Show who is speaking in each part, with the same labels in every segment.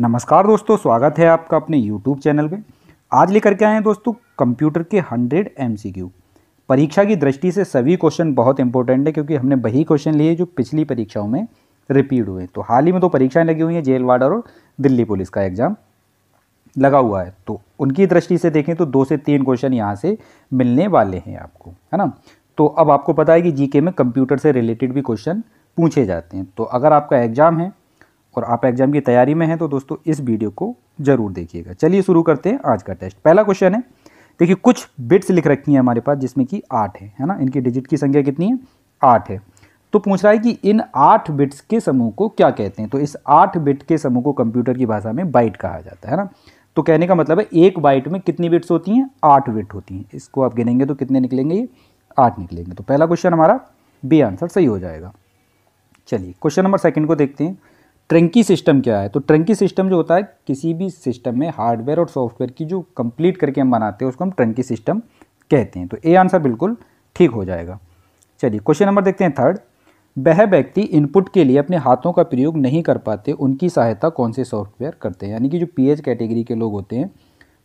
Speaker 1: नमस्कार दोस्तों स्वागत है आपका अपने YouTube चैनल पे आज लेकर के आए हैं दोस्तों कंप्यूटर के 100 एम परीक्षा की दृष्टि से सभी क्वेश्चन बहुत इंपॉर्टेंट है क्योंकि हमने वही क्वेश्चन लिए जो पिछली परीक्षाओं में रिपीट हुए तो हाल ही में तो परीक्षाएं लगी हुई हैं जेल वार्डर और दिल्ली पुलिस का एग्जाम लगा हुआ है तो उनकी दृष्टि से देखें तो दो से तीन क्वेश्चन यहाँ से मिलने वाले हैं आपको है ना तो अब आपको पता है कि जीके में कंप्यूटर से रिलेटेड भी क्वेश्चन पूछे जाते हैं तो अगर आपका एग्जाम है और आप एग्जाम की तैयारी में हैं तो दोस्तों इस वीडियो को जरूर देखिएगा चलिए शुरू करते हैं आज का टेस्ट पहला क्वेश्चन है देखिए कुछ बिट्स लिख रखी हैं हमारे पास जिसमें कि आठ है है ना इनकी डिजिट की संख्या कितनी है आठ है तो पूछ रहा है कि इन आठ बिट्स के समूह को क्या कहते हैं तो इस आठ बिट के समूह को कंप्यूटर की भाषा में बाइट कहा जाता है ना तो कहने का मतलब है एक बाइट में कितनी बिट्स होती हैं आठ बिट होती हैं इसको आप गिनेंगे तो कितने निकलेंगे ये आठ निकलेंगे तो पहला क्वेश्चन हमारा बी आंसर सही हो जाएगा चलिए क्वेश्चन नंबर सेकंड को देखते हैं ट्रंकी सिस्टम क्या है तो ट्रंकी सिस्टम जो होता है किसी भी सिस्टम में हार्डवेयर और सॉफ्टवेयर की जो कंप्लीट करके हम बनाते हैं उसको हम ट्रंकी सिस्टम कहते हैं तो ए आंसर बिल्कुल ठीक हो जाएगा चलिए क्वेश्चन नंबर देखते हैं थर्ड वह व्यक्ति इनपुट के लिए अपने हाथों का प्रयोग नहीं कर पाते उनकी सहायता कौन से सॉफ्टवेयर करते हैं यानी कि जो पी कैटेगरी के लोग होते हैं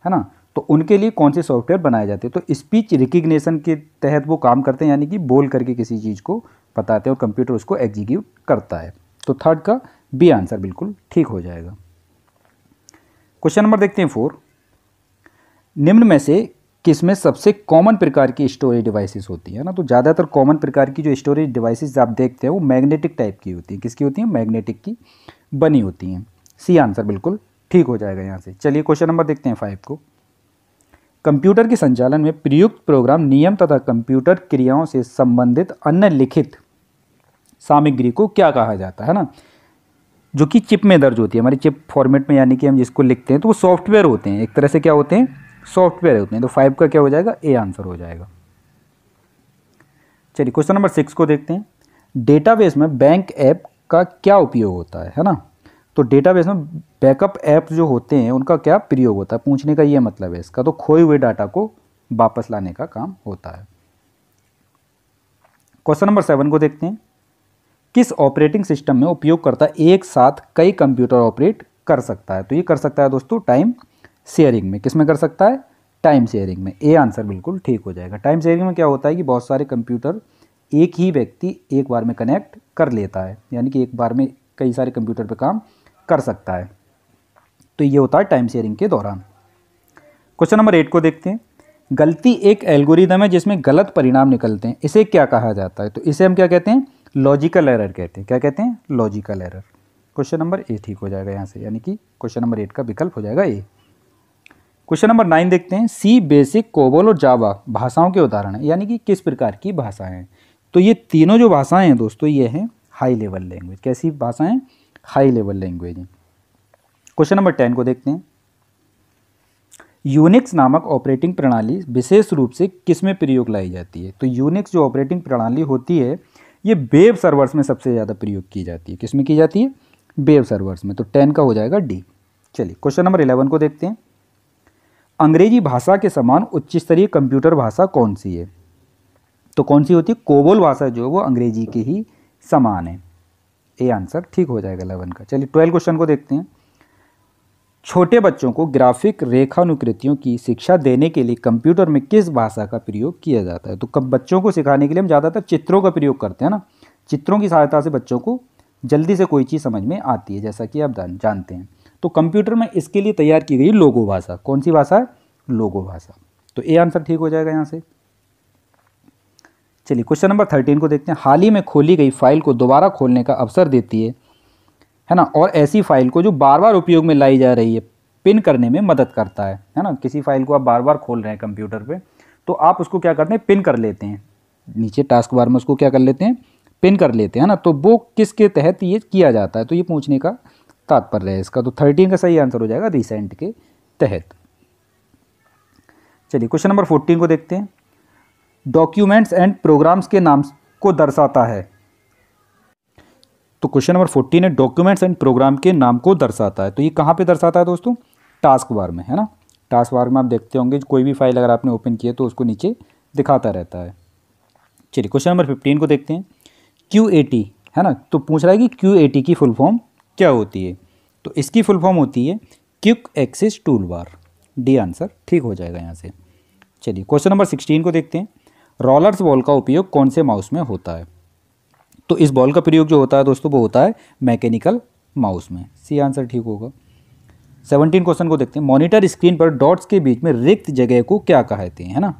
Speaker 1: है ना तो उनके लिए कौन से सॉफ्टवेयर बनाए जाते हैं तो स्पीच रिकिग्नेशन के तहत वो काम करते हैं यानी कि बोल करके किसी चीज़ को बताते हैं और कंप्यूटर उसको एग्जीक्यूट करता है तो थर्ड का बी आंसर बिल्कुल ठीक हो जाएगा क्वेश्चन नंबर देखते हैं फोर निम्न में से किस में सबसे कॉमन प्रकार की स्टोरेज डिवाइसेस होती है ना तो ज़्यादातर कॉमन प्रकार की जो स्टोरेज डिवाइसेस आप देखते हैं वो मैग्नेटिक टाइप की होती हैं किसकी होती हैं मैग्नेटिक की बनी होती हैं सी आंसर बिल्कुल ठीक हो जाएगा यहाँ से चलिए क्वेश्चन नंबर देखते हैं फाइव को कंप्यूटर के संचालन में प्रयुक्त प्रोग्राम नियम तथा कंप्यूटर क्रियाओं से संबंधित अन्य लिखित सामग्री को क्या कहा जाता है ना जो कि चिप में दर्ज होती है हमारी चिप फॉर्मेट में यानी कि हम जिसको लिखते हैं तो वो सॉफ्टवेयर होते हैं एक तरह से क्या होते हैं सॉफ्टवेयर होते हैं तो फाइव का क्या हो जाएगा ए आंसर हो जाएगा चलिए क्वेश्चन नंबर सिक्स को देखते हैं डेटाबेस में बैंक ऐप का क्या उपयोग होता है है ना तो डेटाबेस में बैकअप ऐप जो होते हैं उनका क्या प्रयोग होता है पूछने का ये मतलब है इसका तो खोए हुए डाटा को वापस लाने का काम होता है क्वेश्चन नंबर सेवन को देखते हैं किस ऑपरेटिंग सिस्टम में उपयोगकर्ता एक साथ कई कंप्यूटर ऑपरेट कर सकता है तो ये कर सकता है दोस्तों टाइम शेयरिंग में किस में कर सकता है टाइम शेयरिंग में ए आंसर बिल्कुल ठीक हो जाएगा टाइम शेयरिंग में क्या होता है कि बहुत सारे कंप्यूटर एक ही व्यक्ति एक बार में कनेक्ट कर लेता है यानी कि एक बार में कई सारे कंप्यूटर पर काम कर सकता है तो ये होता है टाइम शेयरिंग के दौरान क्वेश्चन नंबर एट को देखते हैं गलती एक एल्गोरिदम है जिसमें गलत परिणाम निकलते हैं इसे क्या कहा जाता है तो इसे हम क्या कहते हैं लॉजिकल एरर कहते हैं क्या कहते हैं logical error question number A ठीक हो जाएगा यहाँ से यानी कि क्वेश्चन नंबर एट का विकल्प हो जाएगा ए क्वेश्चन नंबर नाइन देखते हैं सी बेसिक कोबोल और जावा भाषाओं के उदाहरण है यानी कि किस प्रकार की भाषाएं हैं तो ये तीनों जो भाषाएं हैं दोस्तों ये हैं हाई लेवल लैंग्वेज कैसी भाषाएं हाई लेवल लैंग्वेज हैं क्वेश्चन नंबर टेन को देखते हैं यूनिक्स नामक ऑपरेटिंग प्रणाली विशेष रूप से किस में प्रयोग लाई जाती है तो यूनिक्स जो ऑपरेटिंग प्रणाली होती है ये बेब सर्वर्स में सबसे ज़्यादा प्रयोग की जाती है किस में की जाती है बेब सर्वर्स में तो टेन का हो जाएगा डी चलिए क्वेश्चन नंबर इलेवन को देखते हैं अंग्रेजी भाषा के समान उच्च स्तरीय कंप्यूटर भाषा कौन सी है तो कौन सी होती है कोबोल भाषा जो है वो अंग्रेजी के ही समान है ये आंसर ठीक हो जाएगा इलेवन का चलिए ट्वेल्व क्वेश्चन को देखते हैं छोटे बच्चों को ग्राफिक रेखानुकृतियों की शिक्षा देने के लिए कंप्यूटर में किस भाषा का प्रयोग किया जाता है तो कब बच्चों को सिखाने के लिए हम ज़्यादातर चित्रों का प्रयोग करते हैं ना चित्रों की सहायता से बच्चों को जल्दी से कोई चीज़ समझ में आती है जैसा कि आप जानते हैं तो कंप्यूटर में इसके लिए तैयार की गई लोगो भाषा कौन सी भाषा है लोगो भाषा तो ए आंसर ठीक हो जाएगा यहाँ से चलिए क्वेश्चन नंबर थर्टीन को देखते हैं हाल ही में खोली गई फाइल को दोबारा खोलने का अवसर देती है है ना और ऐसी फाइल को जो बार बार उपयोग में लाई जा रही है पिन करने में मदद करता है है ना किसी फाइल को आप बार बार खोल रहे हैं कंप्यूटर पे तो आप उसको क्या करते हैं पिन कर लेते हैं नीचे टास्क बार में उसको क्या कर लेते हैं पिन कर लेते हैं ना तो वो किसके तहत ये किया जाता है तो ये पूछने का तात्पर्य है इसका तो थर्टीन का सही आंसर हो जाएगा रिसेंट के तहत चलिए क्वेश्चन नंबर फोर्टीन को देखते हैं डॉक्यूमेंट्स एंड प्रोग्राम्स के नाम को दर्शाता है तो क्वेश्चन नंबर फोर्टीन है डॉक्यूमेंट्स एंड प्रोग्राम के नाम को दर्शाता है तो ये कहाँ पे दर्शाता है दोस्तों टास्क बार में है ना टास्क बार में आप देखते होंगे कोई भी फाइल अगर आपने ओपन किया तो उसको नीचे दिखाता रहता है चलिए क्वेश्चन नंबर फिफ्टीन को देखते हैं क्यू है ना तो पूछ रहा है कि क्यू की फुल फॉर्म क्या होती है तो इसकी फुल फॉर्म होती है quick access tool bar D answer ठीक हो जाएगा यहाँ से चलिए क्वेश्चन नंबर सिक्सटीन को देखते हैं रोलर्स बॉल का उपयोग कौन से माउस में होता है तो इस बॉल का प्रयोग जो होता है दोस्तों वो होता है मैकेनिकल माउस में सी आंसर ठीक होगा सेवनटीन क्वेश्चन को देखते हैं मॉनिटर स्क्रीन पर डॉट्स के बीच में रिक्त जगह को क्या कहते हैं है ना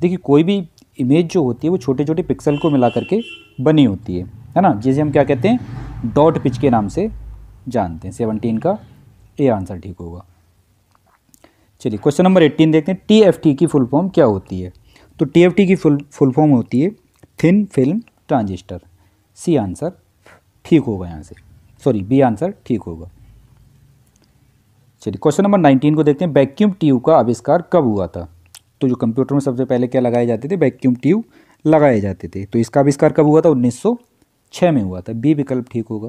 Speaker 1: देखिए कोई भी इमेज जो होती है वो छोटे छोटे पिक्सल को मिला करके बनी होती है है ना जिसे हम क्या कहते हैं डॉट पिच के नाम से जानते हैं सेवनटीन का ए आंसर ठीक होगा चलिए क्वेश्चन नंबर एट्टीन देखते हैं टी एफ टी की फुल फॉर्म क्या होती है तो टी एफ टी की फुल फुल फॉर्म होती है thin film transistor C answer ठीक होगा यहाँ से सॉरी बी आंसर ठीक होगा चलिए क्वेश्चन नंबर नाइनटीन को देखते हैं वैक्यूम ट्यूब का आविष्कार कब हुआ था तो जो कंप्यूटर में सबसे पहले क्या लगाए जाते थे वैक्यूम ट्यूब लगाए जाते थे तो इसका आविष्कार कब हुआ था छः में हुआ था बी विकल्प ठीक होगा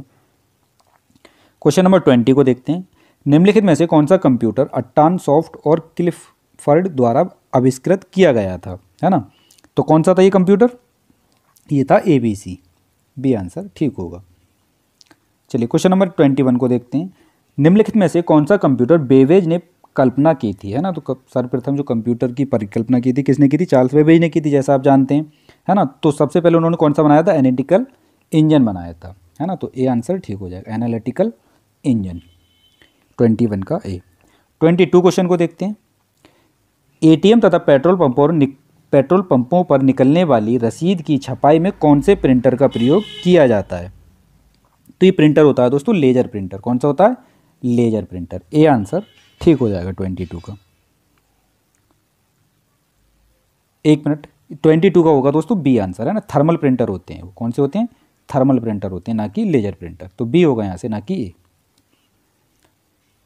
Speaker 1: क्वेश्चन नंबर ट्वेंटी को देखते हैं निम्नलिखित में से कौन सा कंप्यूटर अट्टान सॉफ्ट और क्लिफर्ड द्वारा आविष्कृत किया गया था है ना तो कौन सा था ये कंप्यूटर ये था A B C B answer ठीक होगा चलिए क्वेश्चन नंबर ट्वेंटी वन को देखते हैं निम्नलिखित में से कौन सा कंप्यूटर बेवेज ने कल्पना की थी है ना तो सर्वप्रथम जो कंप्यूटर की परिकल्पना की थी किसने की थी चार्ल्स बेबेज ने की थी जैसा आप जानते हैं है ना तो सबसे पहले उन्होंने कौन सा बनाया था एनालिटिकल इंजन बनाया था है ना तो ए आंसर ठीक हो जाएगा एनालिटिकल इंजन ट्वेंटी वन का ए ट्वेंटी टू क्वेश्चन को देखते हैं एटीएम तथा पेट्रोल पंपों और पेट्रोल पंपों पर निकलने वाली रसीद की छपाई में कौन से प्रिंटर का प्रयोग किया जाता है तो ये प्रिंटर होता है दोस्तों लेजर प्रिंटर कौन सा होता है लेजर प्रिंटर ए आंसर ठीक हो जाएगा ट्वेंटी टू का एक मिनट ट्वेंटी टू का होगा दोस्तों बी आंसर है ना थर्मल प्रिंटर होते हैं वो कौन से होते हैं थर्मल प्रिंटर होते हैं ना कि लेजर प्रिंटर तो बी होगा यहाँ से ना कि ए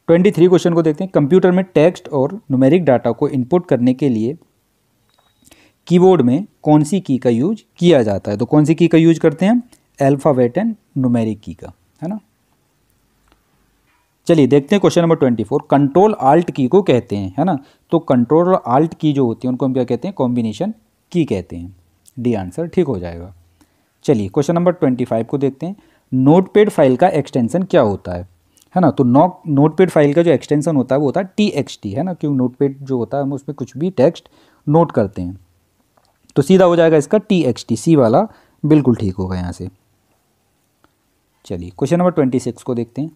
Speaker 1: ट्वेंटी थ्री क्वेश्चन को देखते हैं कंप्यूटर में टेक्स्ट और न्यूमेरिक डाटा को इनपुट करने के लिए कीबोर्ड में कौन सी की का यूज किया जाता है तो कौन सी की का यूज करते हैं एल्फ़ाबेट एंड नुमेरिक की का है ना चलिए देखते हैं question number twenty four control alt key को कहते हैं है ना तो कंट्रोल और आल्ट की जो होती है उनको हम क्या कहते हैं कॉम्बिनेशन की कहते हैं डी आंसर ठीक हो जाएगा चलिए क्वेश्चन नंबर ट्वेंटी फाइव को देखते हैं नोटपेड फाइल का एक्सटेंशन क्या होता है है ना तो नॉक नोटपेड फाइल का जो एक्सटेंशन होता है वो होता है टी एक्स टी है ना क्योंकि पेड जो होता है हम उसमें कुछ भी टेक्स्ट नोट करते हैं तो सीधा हो जाएगा इसका टी एक्स टी सी वाला बिल्कुल ठीक होगा यहाँ से चलिए क्वेश्चन नंबर ट्वेंटी सिक्स को देखते हैं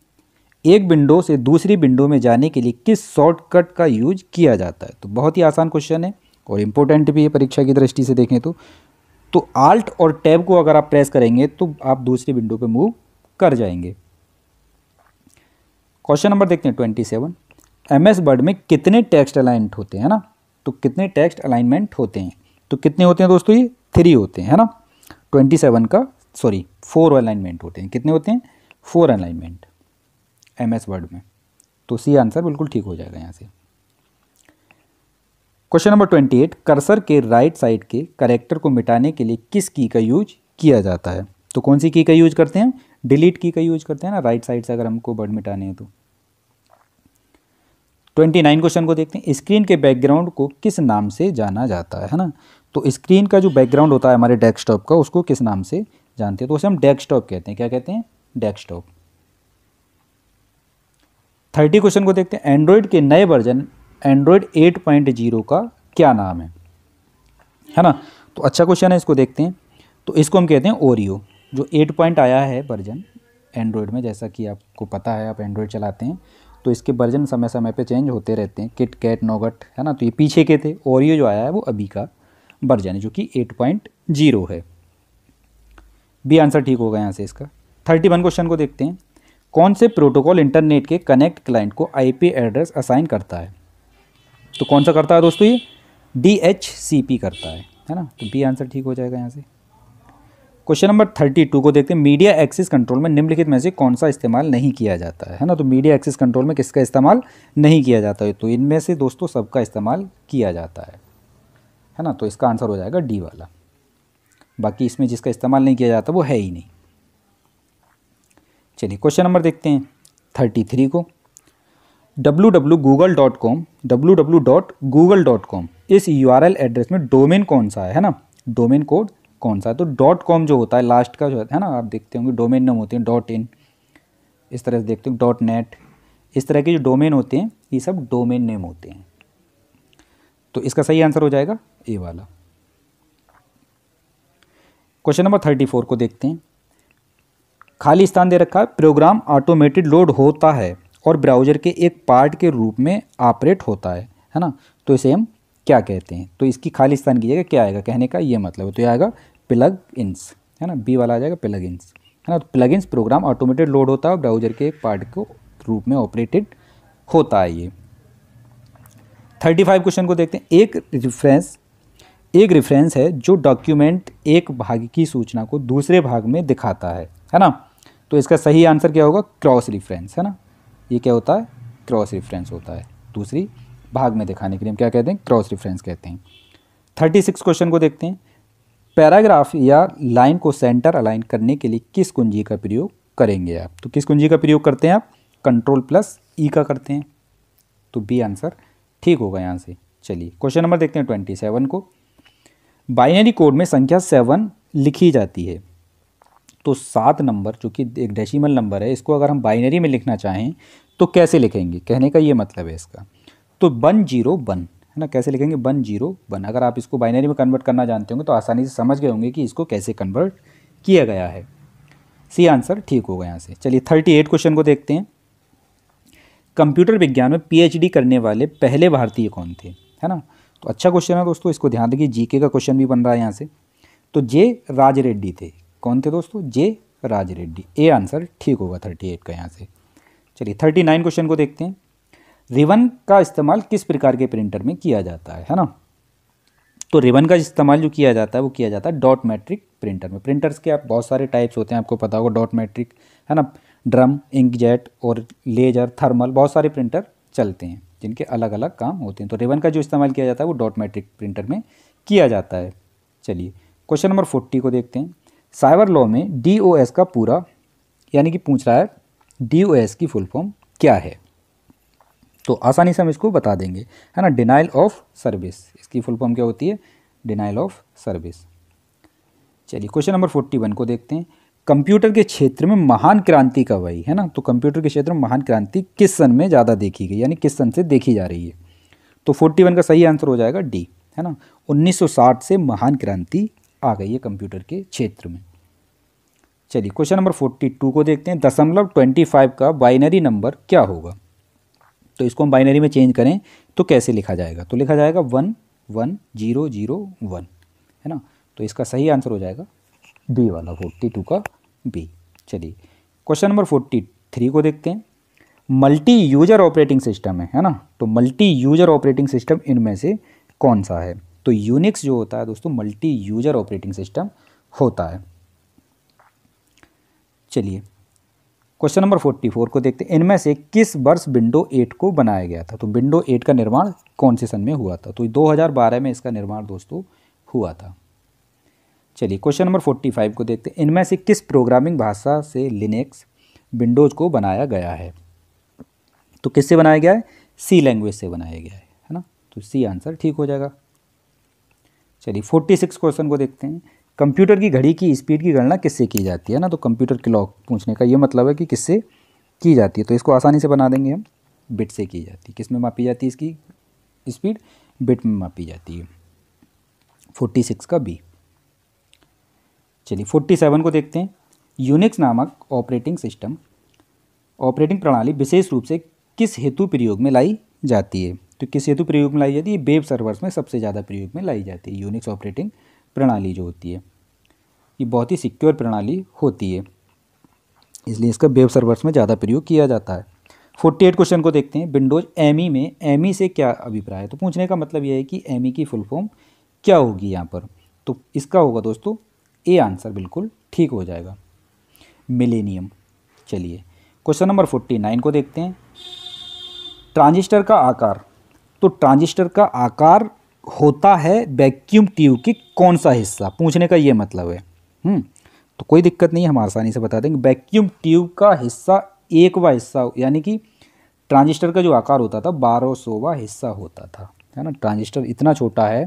Speaker 1: एक विंडो से दूसरी विंडो में जाने के लिए किस शॉर्टकट का यूज किया जाता है तो बहुत ही आसान क्वेश्चन है और इम्पोर्टेंट भी है परीक्षा की दृष्टि से देखें तो तो आल्ट और टैब को अगर आप प्रेस करेंगे तो आप दूसरी विंडो पे मूव कर जाएंगे क्वेश्चन नंबर देखते हैं twenty seven M S Word में कितने टेक्स्ट अलाइनमेंट होते हैं ना तो कितने टेक्स्ट अलाइनमेंट होते हैं तो कितने होते हैं दोस्तों ये थ्री होते हैं है ना ट्वेंटी सेवन का सॉरी फोर अलाइनमेंट होते हैं कितने होते हैं four alignment M S Word में तो सी आंसर बिल्कुल ठीक हो जाएगा यहाँ से question number twenty eight cursor के राइट साइड के करेक्टर को मिटाने के लिए किस की का यूज किया जाता है तो कौन सी की का यूज करते हैं डिलीट की का यूज करते हैं ना राइट साइड से अगर हमको वर्ड मिटाने हैं तो ट्वेंटी नाइन क्वेश्चन को देखते हैं स्क्रीन के बैकग्राउंड को किस नाम से जाना जाता है ना तो स्क्रीन का जो बैकग्राउंड होता है हमारे डेस्कटॉप का उसको किस नाम से जानते हैं तो उसे हम डेस्कटॉप कहते हैं क्या कहते हैं डेस्कटॉप थर्टी क्वेश्चन को देखते हैं एंड्रॉयड के नए version Android eight point zero का क्या नाम है है ना तो अच्छा क्वेश्चन है इसको देखते हैं तो इसको हम कहते हैं ओरियो जो एट पॉइंट आया है वर्जन एंड्रॉयड में जैसा कि आपको पता है आप एंड्रॉयड चलाते हैं तो इसके वर्जन समय समय पे चेंज होते रहते हैं किट कैट नोगट है ना तो ये पीछे के थे ओरियो जो आया है वो अभी का बढ़ जाने जो कि एट पॉइंट जीरो है बी आंसर ठीक होगा यहाँ से इसका थर्टी वन क्वेश्चन को देखते हैं कौन से प्रोटोकॉल इंटरनेट के कनेक्ट क्लाइंट को आईपी एड्रेस असाइन करता है तो कौन सा करता है दोस्तों ये डी एच सी पी करता है है ना तो बी आंसर ठीक हो जाएगा यहाँ से क्वेश्चन नंबर थर्टी टू को देखते हैं मीडिया एक्सेस कंट्रोल में निम्नलिखित में से कौन सा इस्तेमाल नहीं किया जाता है ना तो मीडिया एक्सेस कंट्रोल में किसका इस्तेमाल नहीं किया जाता है तो इनमें से दोस्तों सबका इस्तेमाल किया जाता है है ना तो इसका आंसर हो जाएगा डी वाला बाकी इसमें जिसका इस्तेमाल नहीं किया जाता वो है ही नहीं चलिए क्वेश्चन नंबर देखते हैं थर्टी थ्री को W W Google dot com W W dot Google dot com इस यू आर एल एड्रेस में डोमेन कौन सा है है ना डोमेन कोड कौन सा है तो डॉट कॉम जो होता है लास्ट का जो है ना आप देखते होंगे डोमेन नेम होते हैं डॉट इन इस तरह से देखते हो डॉट नेट इस तरह के जो डोमेन होते हैं ये सब डोमेन नेम होते हैं तो इसका सही आंसर हो जाएगा ए वाला क्वेश्चन नंबर थर्टी फोर को देखते हैं खाली स्थान दे रखा है प्रोग्राम ऑटोमेटेड लोड होता है और ब्राउजर के एक पार्ट के रूप में ऑपरेट होता है है ना तो इसे हम क्या कहते हैं तो इसकी खाली स्थान की जगह क्या आएगा कहने का ये मतलब है तो ये आएगा प्लग इंस है ना बी वाला आ जाएगा प्लग इंस है ना तो प्लग इंस प्रोग्राम ऑटोमेटेड लोड होता है ब्राउजर के एक पार्ट को रूप में ऑपरेटेड होता है ये थर्टी फाइव क्वेश्चन को देखते हैं एक रिफ्रेंस एक रिफ्रेंस है जो डॉक्यूमेंट एक भाग की सूचना को दूसरे भाग में दिखाता है है ना तो इसका सही आंसर क्या होगा क्रॉस रेफरेंस है ना ये क्या होता है क्रॉस रेफरेंस होता है दूसरी भाग में दिखाने के लिए हम क्या कहते हैं क्रॉस रेफरेंस कहते हैं थर्टी सिक्स क्वेश्चन को देखते हैं पैराग्राफ या लाइन को सेंटर अलाइन करने के लिए किस कुंजी का प्रयोग करेंगे आप तो किस कुंजी का प्रयोग करते हैं आप कंट्रोल प्लस ई का करते हैं तो बी आंसर ठीक होगा यहाँ से चलिए क्वेश्चन नंबर देखते हैं ट्वेंटी सेवन को बाइनरी कोड में संख्या सेवन लिखी जाती है तो सात नंबर जो कि एक डेसिमल नंबर है इसको अगर हम बाइनरी में लिखना चाहें तो कैसे लिखेंगे कहने का ये मतलब है इसका तो वन जीरो वन है ना कैसे लिखेंगे वन जीरो वन अगर आप इसको बाइनरी में कन्वर्ट करना जानते होंगे तो आसानी से समझ गए होंगे कि इसको कैसे कन्वर्ट किया गया है सी आंसर ठीक होगा यहाँ से चलिए थर्टी एट क्वेश्चन को देखते हैं कंप्यूटर विज्ञान में पीएचडी करने वाले पहले भारतीय कौन थे है ना तो अच्छा क्वेश्चन है दोस्तों इसको ध्यान रखिए जीके का क्वेश्चन भी बन रहा है यहाँ से तो जे राज रेड्डी थे कौन थे दोस्तों जे राज रेड्डी ए आंसर ठीक होगा थर्टी एट का यहाँ से चलिए थर्टी नाइन क्वेश्चन को देखते हैं रिवन का इस्तेमाल किस प्रकार के प्रिंटर में किया जाता है है ना तो रिबन का इस्तेमाल जो किया जाता है वो किया जाता है डॉट मैट्रिक प्रिंटर में प्रिंटर्स के आप बहुत सारे टाइप्स होते हैं आपको पता होगा डॉट मैट्रिक है ना ड्रम इंकजेट और लेजर थर्मल बहुत सारे प्रिंटर चलते हैं जिनके अलग अलग काम होते हैं तो रेवन का जो इस्तेमाल किया जाता है वो डॉट मैट्रिक प्रिंटर में किया जाता है चलिए क्वेश्चन नंबर फोर्टी को देखते हैं साइबर लॉ में डी का पूरा यानी कि पूछ रहा है डी की फुल फॉर्म क्या है तो आसानी से हम इसको बता देंगे है ना डिनाइल ऑफ सर्विस इसकी फुल फॉर्म क्या होती है डिनाइल ऑफ सर्विस चलिए क्वेश्चन नंबर फोर्टी वन को देखते हैं कंप्यूटर के क्षेत्र में महान क्रांति कब आई है ना तो कंप्यूटर के क्षेत्र में महान क्रांति किस सन में ज़्यादा देखी गई यानी किस सन से देखी जा रही है तो 41 का सही आंसर हो जाएगा डी है ना 1960 से महान क्रांति आ गई है कंप्यूटर के क्षेत्र में चलिए क्वेश्चन नंबर 42 को देखते हैं दशमलव फाइव का बाइनरी नंबर क्या होगा तो इसको हम बाइनरी में चेंज करें तो कैसे लिखा जाएगा तो लिखा जाएगा one one zero zero one है ना तो इसका सही आंसर हो जाएगा बी वाला फोर्टी टू का बी चलिए क्वेश्चन नंबर फोर्टी थ्री को देखते हैं मल्टी यूजर ऑपरेटिंग सिस्टम है है ना तो मल्टी यूजर ऑपरेटिंग सिस्टम इनमें से कौन सा है तो यूनिक्स जो होता है दोस्तों मल्टी यूजर ऑपरेटिंग सिस्टम होता है चलिए क्वेश्चन नंबर फोर्टी फोर को देखते हैं इनमें से किस वर्ष विंडो एट को बनाया गया था तो विंडो एट का निर्माण कौन से सन में हुआ था तो बारह में इसका निर्माण दोस्तों हुआ था चलिए क्वेश्चन नंबर फोर्टी फाइव को देखते हैं इनमें से किस प्रोग्रामिंग भाषा से लिनक्स विंडोज़ को बनाया गया है तो किससे बनाया गया है सी लैंग्वेज से बनाया गया है है ना तो सी आंसर ठीक हो जाएगा चलिए फोर्टी सिक्स क्वेश्चन को देखते हैं कंप्यूटर की घड़ी की स्पीड की गणना किससे की जाती है ना तो कंप्यूटर क्लॉक पूछने का ये मतलब है कि किससे की जाती है तो इसको आसानी से बना देंगे हम बिट से की जाती है किस में मापी जाती है इसकी स्पीड बिट में मापी जाती है फोर्टी सिक्स का बी चलिए फोर्टी सेवन को देखते हैं यूनिक्स नामक ऑपरेटिंग सिस्टम ऑपरेटिंग प्रणाली विशेष रूप से किस हेतु प्रयोग में लाई जाती है तो किस हेतु प्रयोग में लाई जाती है वेब सर्वर्स में सबसे ज़्यादा प्रयोग में लाई जाती है यूनिक्स ऑपरेटिंग प्रणाली जो होती है ये बहुत ही सिक्योर प्रणाली होती है इसलिए इसका वेब सर्वर्स में ज़्यादा प्रयोग किया जाता है फोर्टी एट क्वेश्चन को देखते हैं विंडोज एम e में एम e से क्या अभिप्राय है तो पूछने का मतलब यह है कि एम e की फुल फॉर्म क्या होगी यहाँ पर तो इसका होगा दोस्तों ए आंसर बिल्कुल ठीक हो जाएगा मिलेनियम चलिए क्वेश्चन नंबर फोर्टी नाइन को देखते हैं ट्रांजिस्टर का आकार तो ट्रांजिस्टर का आकार होता है वैक्यूम ट्यूब की कौन सा हिस्सा पूछने का ये मतलब है हम्म तो कोई दिक्कत नहीं हम आसानी से बता देंगे वैक्यूम ट्यूब का हिस्सा एक व हिस्सा यानी कि ट्रांजिस्टर का जो आकार होता था बारह सौवा हिस्सा होता था है ना ट्रांजिस्टर इतना छोटा है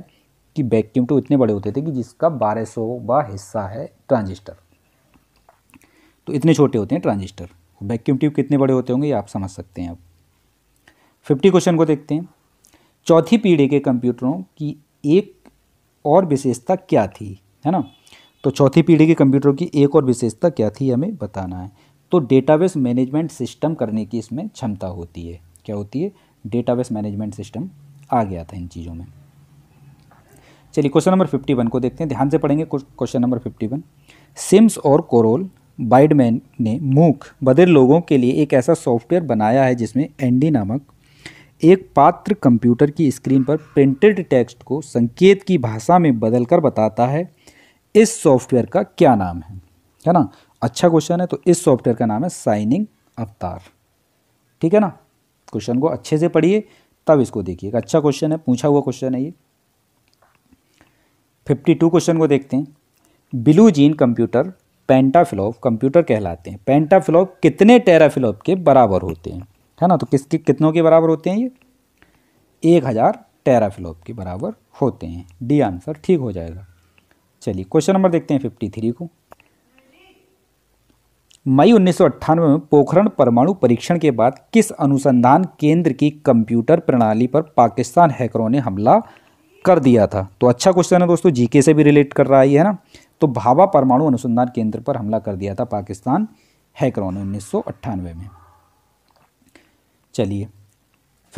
Speaker 1: कि वैक्यूम ट्यूब इतने बड़े होते थे कि जिसका बारह सौ वा हिस्सा है ट्रांजिस्टर तो इतने छोटे होते हैं ट्रांजिस्टर वैक्यूम ट्यूब कितने बड़े होते होंगे ये आप समझ सकते हैं अब फिफ्टी क्वेश्चन को देखते हैं चौथी पीढ़ी के कंप्यूटरों की एक और विशेषता क्या थी है ना तो चौथी पीढ़ी के कंप्यूटरों की एक और विशेषता क्या थी हमें बताना है तो डेटाबेस मैनेजमेंट सिस्टम करने की इसमें क्षमता होती है क्या होती है डेटाबेस मैनेजमेंट सिस्टम आ गया था इन चीज़ों में चलिए क्वेश्चन नंबर फिफ्टी वन को देखते हैं ध्यान से पढ़ेंगे question number fifty one Sims और कोरोल बाइडमैन ने मूक बदर लोगों के लिए एक ऐसा सॉफ्टवेयर बनाया है जिसमें एंडी नामक एक पात्र कंप्यूटर की स्क्रीन पर प्रिंटेड टेक्स्ट को संकेत की भाषा में बदलकर बताता है इस सॉफ्टवेयर का क्या नाम है है ना अच्छा क्वेश्चन है तो इस सॉफ्टवेयर का नाम है साइनिंग अवतार ठीक है ना क्वेश्चन को अच्छे से पढ़िए तब इसको देखिएगा अच्छा क्वेश्चन है पूछा हुआ क्वेश्चन है ये फिफ्टी टू क्वेश्चन को देखते हैं Blue Gene computer petaflop computer कहलाते हैं पेंटाफिलोप कितने टेराफिलोप के बराबर होते हैं है ना तो किसके कितनों के बराबर होते हैं ये एक हज़ार टेराफिलोप के बराबर होते हैं डी आंसर ठीक हो जाएगा चलिए क्वेश्चन नंबर देखते हैं फिफ्टी थ्री को मई उन्नीस सौ अट्ठानवे में पोखरण परमाणु परीक्षण के बाद किस अनुसंधान केंद्र की कंप्यूटर प्रणाली पर पाकिस्तान हैकरों ने हमला कर दिया था तो अच्छा क्वेश्चन तो है दोस्तों जीके से भी रिलेट कर रहा है है ना तो भाभा परमाणु अनुसंधान केंद्र पर हमला कर दिया था पाकिस्तान हैकरों ने उन्नीस में चलिए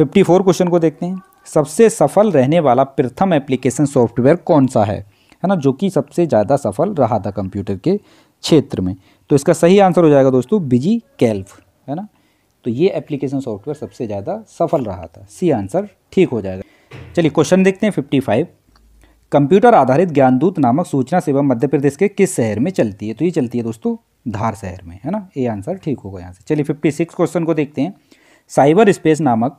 Speaker 1: 54 क्वेश्चन को देखते हैं सबसे सफल रहने वाला प्रथम एप्लीकेशन सॉफ्टवेयर कौन सा है है ना जो कि सबसे ज़्यादा सफल रहा था कंप्यूटर के क्षेत्र में तो इसका सही आंसर हो जाएगा दोस्तों बिजी कैल्फ है ना तो ये एप्लीकेशन सॉफ्टवेयर सबसे ज़्यादा सफल रहा था सी आंसर ठीक हो जाएगा चलिए क्वेश्चन देखते हैं फिफ्टी फाइव कंप्यूटर आधारित ज्ञानदूत नामक सूचना सेवा मध्य प्रदेश के किस शहर में चलती है तो ये चलती है दोस्तों धार शहर में है ना ये आंसर ठीक होगा यहाँ से चलिए फिफ्टी सिक्स क्वेश्चन को देखते हैं साइबर स्पेस नामक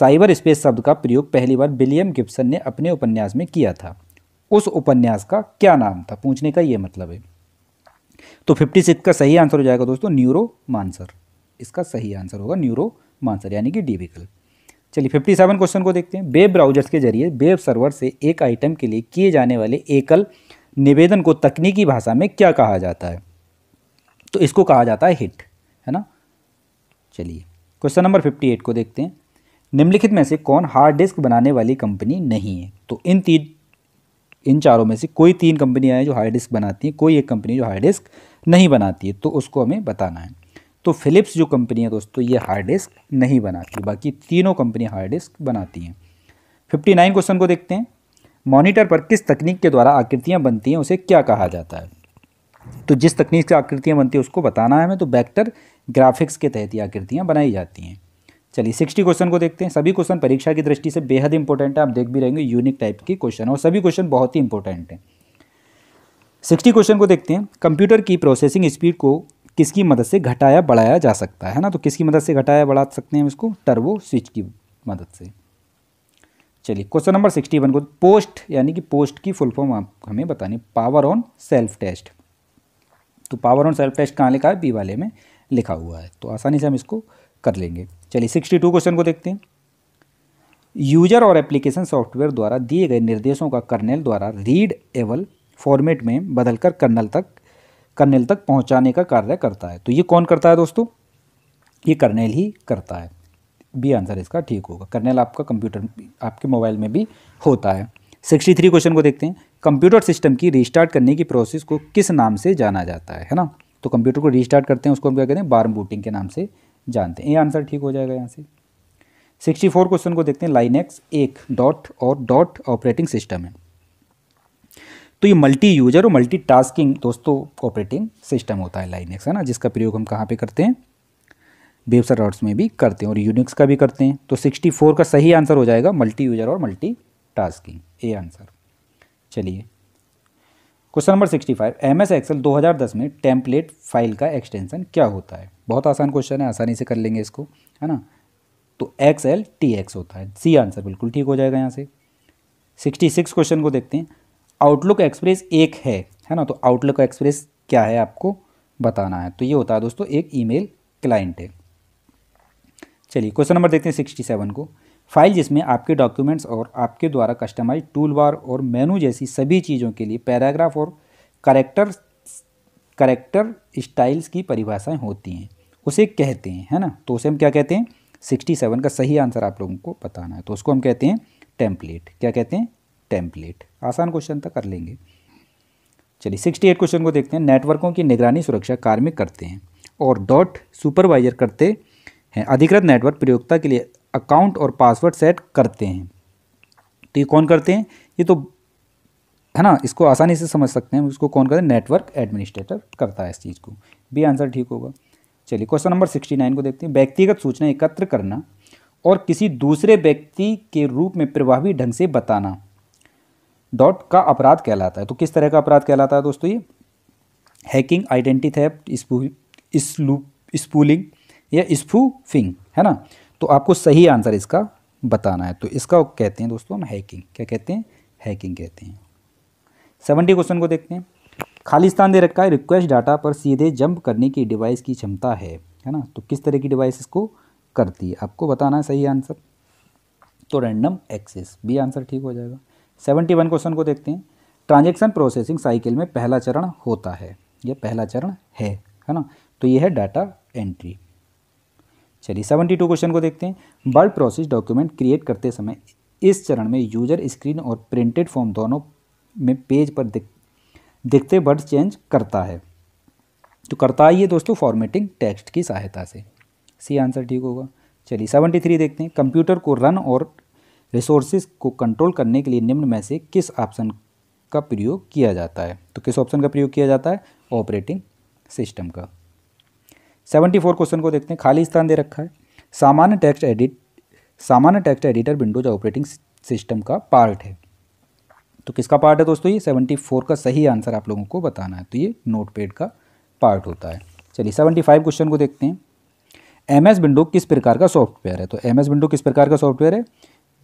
Speaker 1: साइबर स्पेस शब्द का प्रयोग पहली बार विलियम गिब्सन ने अपने उपन्यास में किया था उस उपन्यास का क्या नाम था पूछने का ये मतलब है तो फिफ्टी सिक्स का सही आंसर हो जाएगा दोस्तों न्यूरो मानसर इसका सही आंसर होगा न्यूरो मानसर यानी कि डी विकल्प चलिए फिफ्टी सेवन क्वेश्चन को देखते हैं वेब ब्राउजर्स के जरिए वेब सर्वर से एक आइटम के लिए किए जाने वाले एकल निवेदन को तकनीकी भाषा में क्या कहा जाता है तो इसको कहा जाता है हिट है ना चलिए क्वेश्चन नंबर फिफ्टी एट को देखते हैं निम्नलिखित में से कौन हार्ड डिस्क बनाने वाली कंपनी नहीं है तो इन तीन इन चारों में से कोई तीन कंपनियाँ हैं जो हार्ड डिस्क बनाती हैं कोई एक कंपनी जो हार्ड डिस्क नहीं बनाती है तो उसको हमें बताना है तो फिलिप्स जो कंपनी है दोस्तों तो ये हार्ड डिस्क नहीं बनाती बाकी तीनों कंपनी हार्ड डिस्क बनाती हैं फिफ्टी नाइन क्वेश्चन को देखते हैं मॉनिटर पर किस तकनीक के द्वारा आकृतियाँ बनती हैं उसे क्या कहा जाता है तो जिस तकनीक से आकृतियाँ बनती है उसको बताना है हमें तो बैक्टर ग्राफिक्स के तहत ही आकृतियाँ बनाई जाती हैं चलिए सिक्सटी क्वेश्चन को देखते हैं सभी क्वेश्चन परीक्षा की दृष्टि से बेहद इंपॉर्टेंट है आप देख भी रहेंगे यूनिक टाइप के क्वेश्चन और सभी क्वेश्चन बहुत ही इंपॉर्टेंट हैं सिक्सटी क्वेश्चन को देखते हैं कंप्यूटर की प्रोसेसिंग स्पीड को किसकी मदद से घटाया बढ़ाया जा सकता है ना तो किसकी मदद से घटाया बढ़ा सकते हैं हम इसको टर्बो स्विच की मदद से चलिए क्वेश्चन नंबर सिक्सटी वन को पोस्ट यानी कि पोस्ट की फुल फॉर्म आप हमें बतानी पावर ऑन सेल्फ टेस्ट तो पावर ऑन सेल्फ टेस्ट कहाँ लिखा है बी वाले में लिखा हुआ है तो आसानी से हम इसको कर लेंगे चलिए सिक्सटी टू क्वेश्चन को देखते हैं यूजर और एप्लीकेशन सॉफ्टवेयर द्वारा दिए गए निर्देशों का कर्नल द्वारा रीड एवल फॉर्मेट में बदलकर कर्नल तक कर्नेल तक पहुंचाने का कार्य करता है तो ये कौन करता है दोस्तों ये कर्नेल ही करता है बी आंसर इसका ठीक होगा कर्नेल आपका कंप्यूटर आपके मोबाइल में भी होता है सिक्सटी थ्री क्वेश्चन को देखते हैं कंप्यूटर सिस्टम की रिस्टार्ट करने की प्रोसेस को किस नाम से जाना जाता है है ना तो कंप्यूटर को रिस्टार्ट करते हैं उसको हम क्या कहते हैं बार्म बूटिंग के नाम से जानते हैं ये आंसर ठीक हो जाएगा यहाँ से सिक्सटी फोर क्वेश्चन को देखते हैं लाइनेक्स एक डॉट और डॉट ऑपरेटिंग सिस्टम है तो ये मल्टी यूजर और मल्टी टास्किंग दोस्तों ऑपरेटिंग सिस्टम होता है लाइनेक्स है ना जिसका प्रयोग हम कहाँ पे करते हैं वेब सर्वर्स में भी करते हैं और यूनिक्स का भी करते हैं तो 64 का सही आंसर हो जाएगा मल्टी यूजर और मल्टी टास्किंग ए आंसर चलिए क्वेश्चन नंबर 65 एम एस हज़ार दस में टेम्पलेट फाइल का एक्सटेंशन क्या होता है बहुत आसान क्वेश्चन है आसानी से कर लेंगे इसको है ना तो एक्स एल टी एक्स होता है सी आंसर बिल्कुल ठीक हो जाएगा यहाँ से सिक्स क्वेश्चन को देखते हैं आउटलुक एक्सप्रेस एक है है ना तो आउटलुक एक्सप्रेस क्या है आपको बताना है तो ये होता है दोस्तों एक ईमेल क्लाइंट है चलिए क्वेश्चन नंबर देखते हैं सिक्सटी सेवन को फाइल जिसमें आपके डॉक्यूमेंट्स और आपके द्वारा कस्टमाइज टूल बार और मेनू जैसी सभी चीज़ों के लिए पैराग्राफ और करेक्टर करेक्टर स्टाइल्स की परिभाषाएं होती हैं उसे कहते हैं है ना तो उसे हम क्या कहते हैं सिक्सटी सेवन का सही आंसर आप लोगों को बताना है तो उसको हम कहते हैं टेम्पलेट क्या कहते हैं टेम्पलेट आसान क्वेश्चन तक तो कर लेंगे चलिए सिक्सटी एट क्वेश्चन को देखते हैं नेटवर्कों की निगरानी सुरक्षा कार्मिक करते हैं और डॉट सुपरवाइजर करते हैं अधिकृत नेटवर्क प्रयोगता के लिए अकाउंट और पासवर्ड सेट करते हैं तो ये कौन करते हैं ये तो है ना इसको आसानी से समझ सकते हैं उसको कौन करते हैं नेटवर्क एडमिनिस्ट्रेटर करता है इस चीज़ को भी आंसर ठीक होगा चलिए क्वेश्चन नंबर सिक्सटी नाइन को देखते हैं व्यक्तिगत सूचना एकत्र करना और किसी दूसरे व्यक्ति के रूप में प्रभावी ढंग से बताना डॉट का अपराध कहलाता है तो किस तरह का अपराध कहलाता है दोस्तों ये हैकिंग आइडेंटी थेप्ट स्पूलिंग या स्पूफिंग है ना तो आपको सही आंसर इसका बताना है तो इसका कहते हैं दोस्तों हम हैकिंग क्या कहते हैं हैकिंग कहते हैं सेवेंटी क्वेश्चन को देखते हैं खालिस्तान दे रखा है रिक्वेस्ट डाटा पर सीधे जंप करने की डिवाइस की क्षमता है है ना तो किस तरह की डिवाइस इसको करती है आपको बताना है सही आंसर तो रैंडम एक्सेस बी आंसर ठीक हो जाएगा सेवेंटी वन क्वेश्चन को देखते हैं ट्रांजेक्शन प्रोसेसिंग साइकिल में पहला चरण होता है यह पहला चरण है है ना तो यह है डाटा एंट्री चलिए सेवेंटी टू क्वेश्चन को देखते हैं वर्ड प्रोसेस डॉक्यूमेंट क्रिएट करते समय इस चरण में यूजर स्क्रीन और प्रिंटेड फॉर्म दोनों में पेज पर दिख दिखते वर्ड चेंज करता है तो करता है ये दोस्तों फॉर्मेटिंग टेक्स्ट की सहायता से सी आंसर ठीक होगा चलिए सेवेंटी थ्री देखते हैं कंप्यूटर को रन और रिसोर्सेज को कंट्रोल करने के लिए निम्न में से किस ऑप्शन का प्रयोग किया जाता है तो किस ऑप्शन का प्रयोग किया जाता है ऑपरेटिंग सिस्टम का सेवेंटी फोर क्वेश्चन को देखते हैं खाली स्थान दे रखा है सामान्य टेक्स्ट एडिट सामान्य text editor Windows operating system का पार्ट है तो किसका पार्ट है दोस्तों ये सेवेंटी फोर का सही आंसर आप लोगों को बताना है तो ये नोटपैड का पार्ट होता है चलिए सेवेंटी फाइव क्वेश्चन को देखते हैं एम एस विंडो किस प्रकार का सॉफ्टवेयर है तो एम एस विंडो किस प्रकार का सॉफ्टवेयर है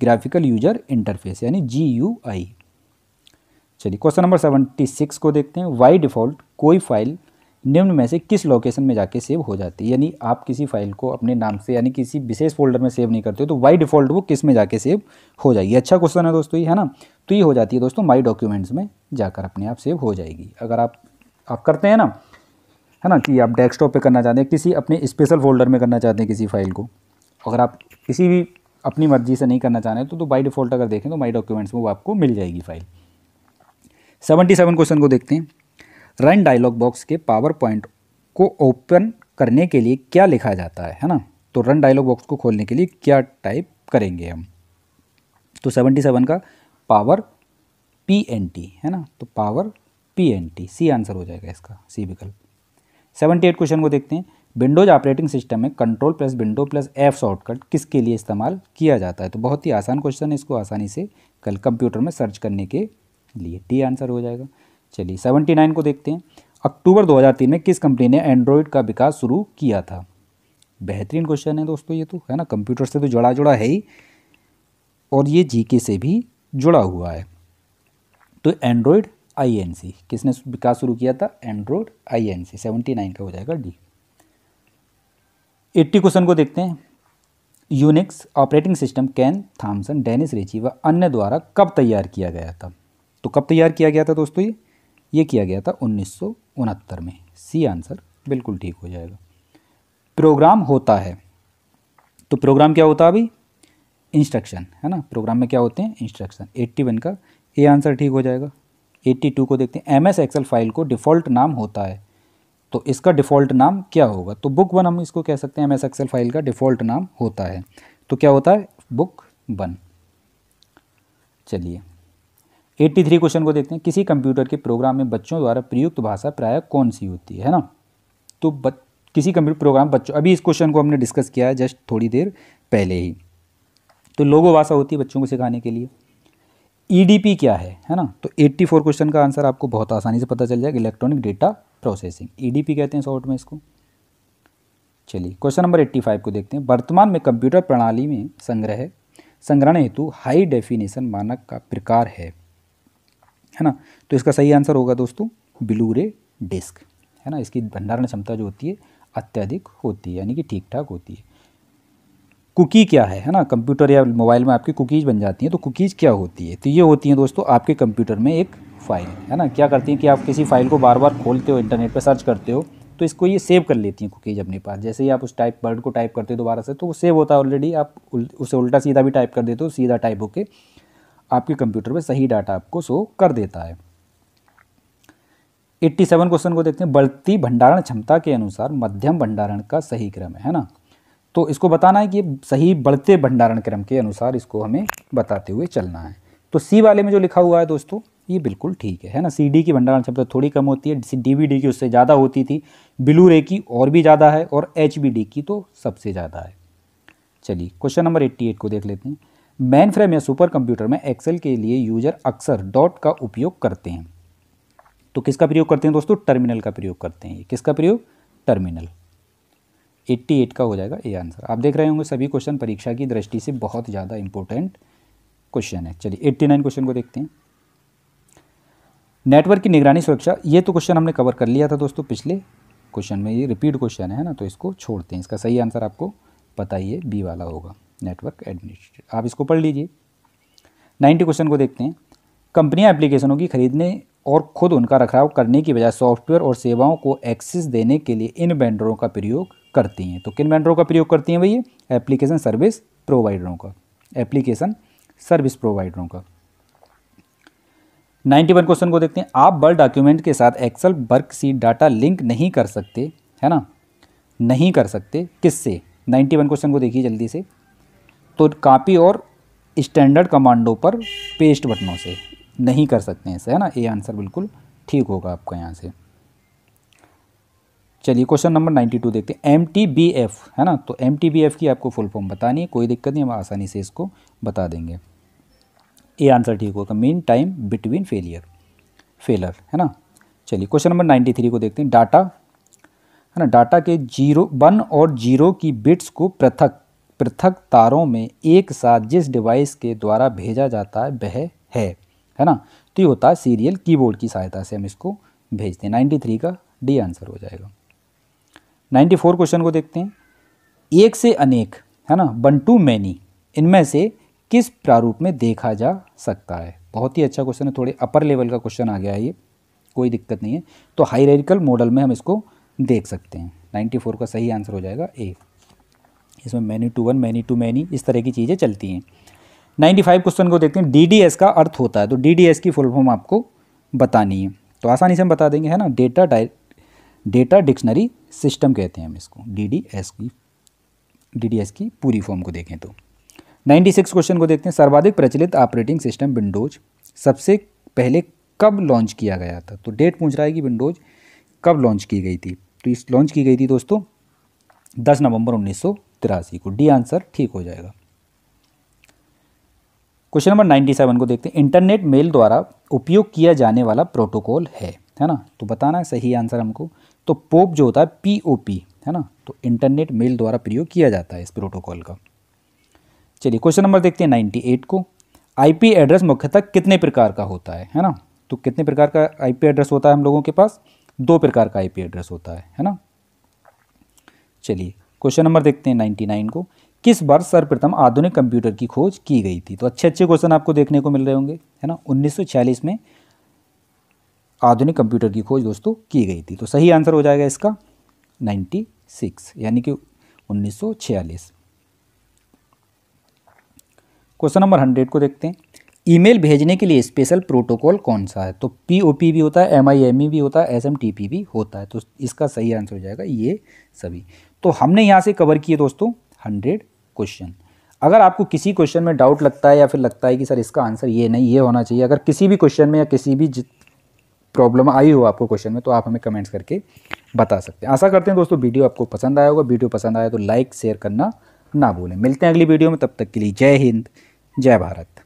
Speaker 1: ग्राफिकल यूजर इंटरफेस यानी जी यू आई चलिए क्वेश्चन नंबर सेवेंटी सिक्स को देखते हैं वाई डिफ़ॉल्ट कोई फाइल निम्न में से किस लोकेशन में जाके सेव हो जाती है यानी आप किसी फाइल को अपने नाम से यानी किसी विशेष फोल्डर में सेव नहीं करते हो तो वाई डिफ़ॉल्ट वो किस में जाके सेव हो जाएगी अच्छा क्वेश्चन है दोस्तों ये है ना तो ये हो जाती है दोस्तों माई डॉक्यूमेंट्स में जाकर अपने आप सेव हो जाएगी अगर आप आप करते हैं ना है ना कि आप डेस्कटॉप पे करना चाहते हैं किसी अपने स्पेशल फोल्डर में करना चाहते हैं किसी फाइल को अगर आप किसी भी अपनी मर्जी से नहीं करना चाह रहे तो, तो बाई डिफ़ॉल्ट अगर देखें तो माई डॉक्यूमेंट्स में वो आपको मिल जाएगी फाइल सेवेंटी सेवन क्वेश्चन को देखते हैं रन डायलॉग बॉक्स के पावर पॉइंट को ओपन करने के लिए क्या लिखा जाता है है ना तो रन डायलॉग बॉक्स को खोलने के लिए क्या टाइप करेंगे हम तो सेवनटी सेवन का पावर पी एन टी है ना तो power P N T C answer हो जाएगा इसका सी विकल्प सेवेंटी एट क्वेश्चन को देखते हैं विंडोज ऑपरेटिंग सिस्टम में control plus window plus F shortcut किसके लिए इस्तेमाल किया जाता है तो बहुत ही आसान क्वेश्चन है इसको आसानी से कल कंप्यूटर में सर्च करने के लिए टी आंसर हो जाएगा चलिए सेवेंटी नाइन को देखते हैं अक्टूबर 2003 में किस कंपनी ने एंड्रॉयड का विकास शुरू किया था बेहतरीन क्वेश्चन है दोस्तों ये तो है ना कंप्यूटर से तो जुड़ा जुड़ा है ही और ये के से भी जुड़ा हुआ है तो एंड्रॉयड सी किसने विकास शुरू किया था एंड्रॉयड सेवेंटी नाइन का हो जाएगा डी एट्टी क्वेश्चन को देखते हैं Unix operating system Ken Thompson Dennis Ritchie व अन्य द्वारा कब तैयार किया गया था तो कब तैयार किया गया था दोस्तों ये ये किया गया था उन्नीस में सी आंसर बिल्कुल ठीक हो जाएगा प्रोग्राम होता है तो प्रोग्राम क्या होता है अभी इंस्ट्रक्शन है ना प्रोग्राम में क्या होते हैं इंस्ट्रक्शन 81 का ए आंसर ठीक हो जाएगा 82 को देखते हैं एम एस एक्सेल फाइल को डिफ़ॉल्ट नाम होता है तो इसका डिफ़ॉल्ट नाम क्या होगा तो बुक वन हम इसको कह सकते हैं एम एस एक्सेल फाइल का डिफ़ॉल्ट नाम होता है तो क्या होता है बुक वन चलिए 83 क्वेश्चन को देखते हैं किसी कंप्यूटर के प्रोग्राम में बच्चों द्वारा प्रयुक्त भाषा प्राय कौन सी होती है ना तो बच, किसी कंप्यूटर प्रोग्राम बच्चों अभी इस क्वेश्चन को हमने डिस्कस किया है जस्ट थोड़ी देर पहले ही तो लोगो भाषा होती है बच्चों को सिखाने के लिए ईडीपी e क्या है है ना तो 84 क्वेश्चन का आंसर आपको बहुत आसानी से पता चल जाएगा electronic data processing EDP e कहते हैं शॉर्ट में इसको चलिए क्वेश्चन नंबर 85 को देखते हैं वर्तमान में कंप्यूटर प्रणाली में संग्रह संग्रहण हेतु हाई डेफिनेशन मानक का प्रकार है है ना तो इसका सही आंसर होगा दोस्तों ब्लूरे डिस्क है ना इसकी भंडारण क्षमता जो होती है अत्यधिक होती है यानी कि ठीक ठाक होती है कुकी क्या है है ना कंप्यूटर या मोबाइल में आपकी कुकीज़ बन जाती हैं तो कुकीज़ क्या होती है तो ये होती हैं दोस्तों आपके कंप्यूटर में एक फ़ाइल है ना क्या करती हैं कि आप किसी फ़ाइल को बार बार खोलते हो इंटरनेट पर सर्च करते हो तो इसको ये सेव कर लेती हैं कुकीज़ अपने पास जैसे ही आप उस टाइप वर्ड को टाइप करते हो दोबारा से तो वो सेव होता है ऑलरेडी आप उसे उल्टा सीधा भी टाइप कर देते हो सीधा टाइप होकर आपके कंप्यूटर पर सही डाटा आपको शो कर देता है 87 क्वेश्चन को देखते हैं बढ़ती भंडारण क्षमता के अनुसार मध्यम भंडारण का सही क्रम है ना तो इसको बताना है कि सही बढ़ते भंडारण क्रम के अनुसार इसको हमें बताते हुए चलना है तो सी वाले में जो लिखा हुआ है दोस्तों ये बिल्कुल ठीक है है ना सी डी की भंडारण क्षमता थोड़ी कम होती है डी बी डी की उससे ज़्यादा होती थी ब्लू रे की और भी ज़्यादा है और एच बी डी की तो सबसे ज़्यादा है चलिए क्वेश्चन नंबर एट्टी एट को देख लेते हैं मैन फ्रेम या सुपर कंप्यूटर में एक्सेल के लिए यूजर अक्सर डॉट का उपयोग करते हैं तो किसका प्रयोग करते हैं दोस्तों टर्मिनल का प्रयोग करते हैं किसका प्रयोग टर्मिनल एट्टी एट का हो जाएगा ए आंसर आप देख रहे होंगे सभी क्वेश्चन परीक्षा की दृष्टि से बहुत ज़्यादा इंपॉर्टेंट क्वेश्चन है चलिए एट्टी नाइन क्वेश्चन को देखते हैं नेटवर्क की निगरानी सुरक्षा ये तो क्वेश्चन हमने कवर कर लिया था दोस्तों पिछले क्वेश्चन में ये रिपीट क्वेश्चन है ना तो इसको छोड़ते हैं इसका सही आंसर आपको पता ही है बी वाला होगा नेटवर्क एडमिनिस्ट्रेटर आप इसको पढ़ लीजिए नाइन्टी क्वेश्चन को देखते हैं कंपनियां एप्लीकेशनों की खरीदने और खुद उनका रखरखाव करने की बजाय सॉफ्टवेयर और सेवाओं को एक्सेस देने के लिए इन वेंडरों का प्रयोग करती हैं तो किन वेंडरों का प्रयोग करती हैं भैया एप्लीकेशन सर्विस प्रोवाइडरों का एप्लीकेशन सर्विस प्रोवाइडरों का 91 क्वेश्चन को देखते हैं आप बल डॉक्यूमेंट के साथ Excel worksheet data link नहीं कर सकते है ना नहीं कर सकते किससे 91 क्वेश्चन को देखिए जल्दी से तो कापी और स्टैंडर्ड कमांडो पर पेस्ट बटनों से नहीं कर सकते हैं है ना ये आंसर बिल्कुल ठीक होगा आपका यहाँ से चलिए क्वेश्चन नंबर नाइन्टी टू देखते हैं एम टी बी एफ है ना तो एम टी बी एफ की आपको फुल फॉर्म बतानी है कोई दिक्कत नहीं हम आसानी से इसको बता देंगे ए आंसर ठीक होगा mean time between failure failure है ना चलिए क्वेश्चन नंबर नाइन्टी थ्री को देखते हैं डाटा है ना डाटा के जीरो वन और जीरो की बिट्स को पृथक पृथक तारों में एक साथ जिस डिवाइस के द्वारा भेजा जाता है वह है है ना तो ये होता है सीरियल कीबोर्ड की सहायता से हम इसको भेजते हैं नाइन्टी थ्री का डी आंसर हो जाएगा नाइन्टी फोर क्वेश्चन को देखते हैं एक से अनेक है ना वन टू मैनी इनमें से किस प्रारूप में देखा जा सकता है बहुत ही अच्छा क्वेश्चन है थोड़े अपर लेवल का क्वेश्चन आ गया है ये कोई दिक्कत नहीं है तो हाईरेरिकल मॉडल में हम इसको देख सकते हैं नाइन्टी फोर का सही आंसर हो जाएगा ए इसमें many to one many to many इस तरह की चीज़ें चलती हैं नाइन्टी फाइव क्वेश्चन को देखते हैं डी का अर्थ होता है तो डी की फुल फॉर्म आपको बतानी है तो आसानी से हम बता देंगे है ना डेटा डेटा डिक्शनरी सिस्टम कहते हैं हम इसको डी डी एस की डी डी एस की पूरी फॉर्म को देखें तो 96 क्वेश्चन को देखते हैं सर्वाधिक प्रचलित ऑपरेटिंग सिस्टम विंडोज सबसे पहले कब लॉन्च किया गया था तो डेट पूछ रहा है कि विंडोज कब लॉन्च की गई थी तो इस लॉन्च की गई थी दोस्तों दस नवंबर उन्नीस को डी आंसर ठीक हो जाएगा क्वेश्चन नंबर 97 को देखते हैं इंटरनेट मेल द्वारा उपयोग किया जाने वाला प्रोटोकॉल है है ना तो बताना सही आंसर हमको तो पोप जो होता है पी ओ पी है ना तो इंटरनेट मेल द्वारा प्रयोग किया जाता है इस प्रोटोकॉल का चलिए क्वेश्चन नंबर देखते हैं नाइन्टी एट को आईपी एड्रेस मुख्यतः कितने प्रकार का होता है है ना तो कितने प्रकार का आईपी एड्रेस होता है हम लोगों के पास दो प्रकार का आईपी एड्रेस होता है है ना चलिए क्वेश्चन नंबर देखते हैं नाइन्टी नाइन को किस बार सर्वप्रथम आधुनिक कंप्यूटर की खोज की गई थी तो अच्छे अच्छे क्वेश्चन आपको देखने को मिल रहे होंगे है ना 1946 में आधुनिक कंप्यूटर की खोज दोस्तों की गई थी तो सही आंसर हो जाएगा इसका 96 यानी कि 1946 क्वेश्चन नंबर हंड्रेड को देखते हैं ईमेल भेजने के लिए स्पेशल प्रोटोकॉल कौन सा है तो पी ओ पी भी होता है एम आई एम ई भी होता है एस एम टी पी भी होता है तो इसका सही आंसर हो जाएगा ये सभी तो हमने यहाँ से कवर किए दोस्तों हंड्रेड क्वेश्चन अगर आपको किसी क्वेश्चन में डाउट लगता है या फिर लगता है कि सर इसका आंसर ये नहीं ये होना चाहिए अगर किसी भी क्वेश्चन में या किसी भी प्रॉब्लम आई हो आपको क्वेश्चन में तो आप हमें कमेंट्स करके बता सकते हैं आशा करते हैं दोस्तों वीडियो आपको पसंद आया होगा वीडियो पसंद आया तो लाइक शेयर करना ना भूलें मिलते हैं अगली वीडियो में तब तक के लिए जय हिंद जय भारत